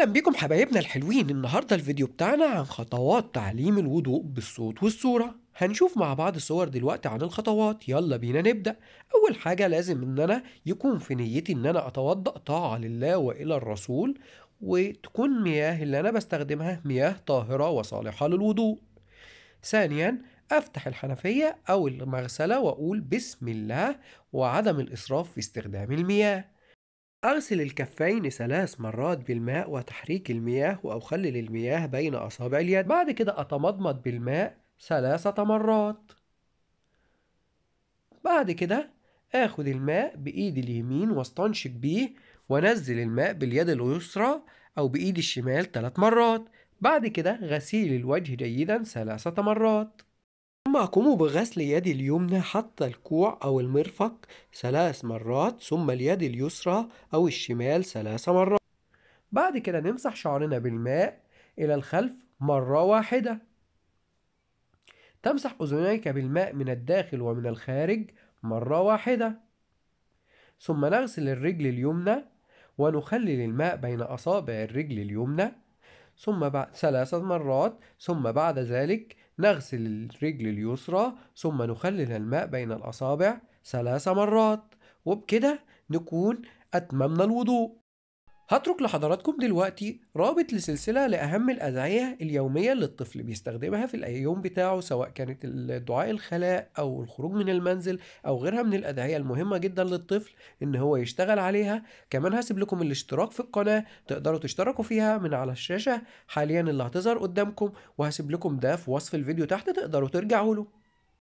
اهلا بيكم حبايبنا الحلوين النهارده الفيديو بتاعنا عن خطوات تعليم الوضوء بالصوت والصوره هنشوف مع بعض صور دلوقتي عن الخطوات يلا بينا نبدا اول حاجه لازم ان انا يكون في نيتي ان انا اتوضا طاعه لله والى الرسول وتكون مياه اللي انا بستخدمها مياه طاهره وصالحه للوضوء ثانيا افتح الحنفيه او المغسله واقول بسم الله وعدم الاسراف في استخدام المياه أغسل الكفين ثلاث مرات بالماء وتحريك المياه وأخلل المياه بين أصابع اليد بعد كده أتمضمض بالماء ثلاثة مرات بعد كده آخد الماء بإيدي اليمين واستنشق بيه وأنزل الماء باليد اليسرى أو بإيدي الشمال ثلاث مرات بعد كده غسيل الوجه جيدا ثلاثة مرات ثم قوموا بغسل يد اليمنى حتى الكوع أو المرفق ثلاث مرات ثم اليد اليسرى أو الشمال ثلاث مرات بعد كده نمسح شعرنا بالماء إلى الخلف مرة واحدة تمسح أذنيك بالماء من الداخل ومن الخارج مرة واحدة ثم نغسل الرجل اليمنى ونخلل الماء بين أصابع الرجل اليمنى ثم بعد ثلاثة مرات ثم بعد ذلك نغسل الرجل اليسرى ثم نخلل الماء بين الأصابع ثلاث مرات وبكده نكون أتممنا الوضوء هترك لحضراتكم دلوقتي رابط لسلسلة لأهم الأدعية اليومية اللي الطفل بيستخدمها في اليوم بتاعه سواء كانت دعاء الخلاء أو الخروج من المنزل أو غيرها من الأدعية المهمة جدا للطفل إن هو يشتغل عليها كمان هسيب لكم الاشتراك في القناة تقدروا تشتركوا فيها من على الشاشة حاليا اللي هتظهر قدامكم وهسيب لكم ده في وصف الفيديو تحت تقدروا ترجعوا له